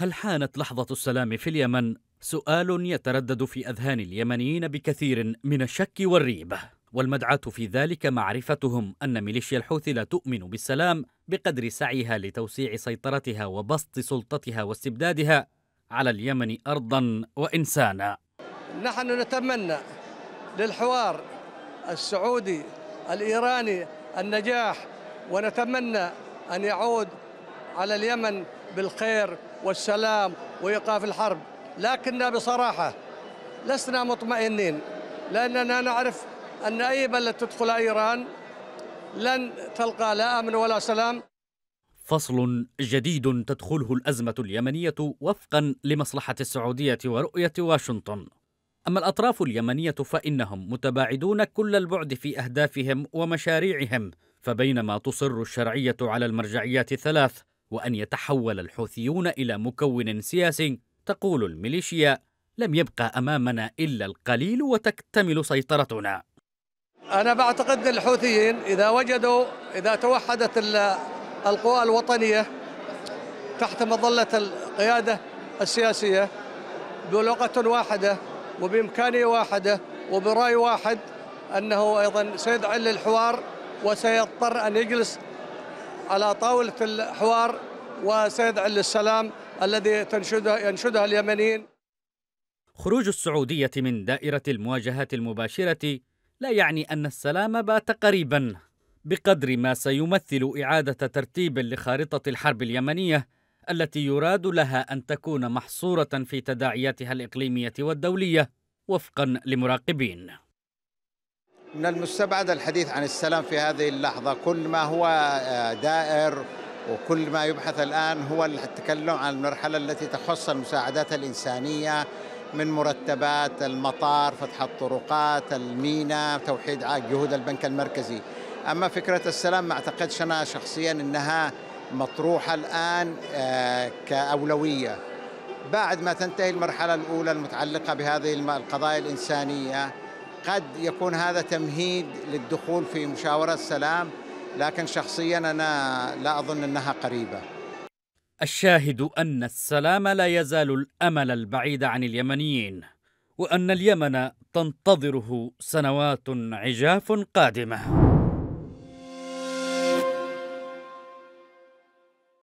هل حانت لحظة السلام في اليمن؟ سؤال يتردد في أذهان اليمنيين بكثير من الشك والريبة والمدعاة في ذلك معرفتهم أن ميليشيا الحوثي لا تؤمن بالسلام بقدر سعيها لتوسيع سيطرتها وبسط سلطتها واستبدادها على اليمن أرضا وإنسانا نحن نتمنى للحوار السعودي الإيراني النجاح ونتمنى أن يعود على اليمن بالخير والسلام وإيقاف الحرب لكننا بصراحة لسنا مطمئنين لأننا نعرف أن أي بلد تدخل إيران لن تلقى لا أمن ولا سلام فصل جديد تدخله الأزمة اليمنية وفقا لمصلحة السعودية ورؤية واشنطن أما الأطراف اليمنية فإنهم متباعدون كل البعد في أهدافهم ومشاريعهم فبينما تصر الشرعية على المرجعيات الثلاث وأن يتحول الحوثيون إلى مكون سياسي تقول الميليشيا لم يبقى أمامنا إلا القليل وتكتمل سيطرتنا أنا بعتقد الحوثيين إذا وجدوا إذا توحدت القوى الوطنية تحت مظلة القيادة السياسية بلغة واحدة وبإمكانية واحدة وبرأي واحد أنه أيضا سيدعي للحوار وسيضطر أن يجلس على طاولة الحوار وسيدعي للسلام الذي تنشده ينشدها اليمنيين خروج السعودية من دائرة المواجهات المباشرة لا يعني أن السلام بات قريبا بقدر ما سيمثل إعادة ترتيب لخارطة الحرب اليمنية التي يراد لها أن تكون محصورة في تداعياتها الإقليمية والدولية وفقا لمراقبين من المستبعد الحديث عن السلام في هذه اللحظة كل ما هو آه، دائر وكل ما يبحث الآن هو التكلم عن المرحلة التي تخص المساعدات الإنسانية من مرتبات المطار فتح الطرقات الميناء توحيد جهود البنك المركزي أما فكرة السلام ما أعتقدش أنا شخصيا أنها مطروحة الآن آه، كأولوية بعد ما تنتهي المرحلة الأولى المتعلقة بهذه القضايا الإنسانية قد يكون هذا تمهيد للدخول في مشاورة سلام لكن شخصيا أنا لا أظن أنها قريبة الشاهد أن السلام لا يزال الأمل البعيد عن اليمنيين وأن اليمن تنتظره سنوات عجاف قادمة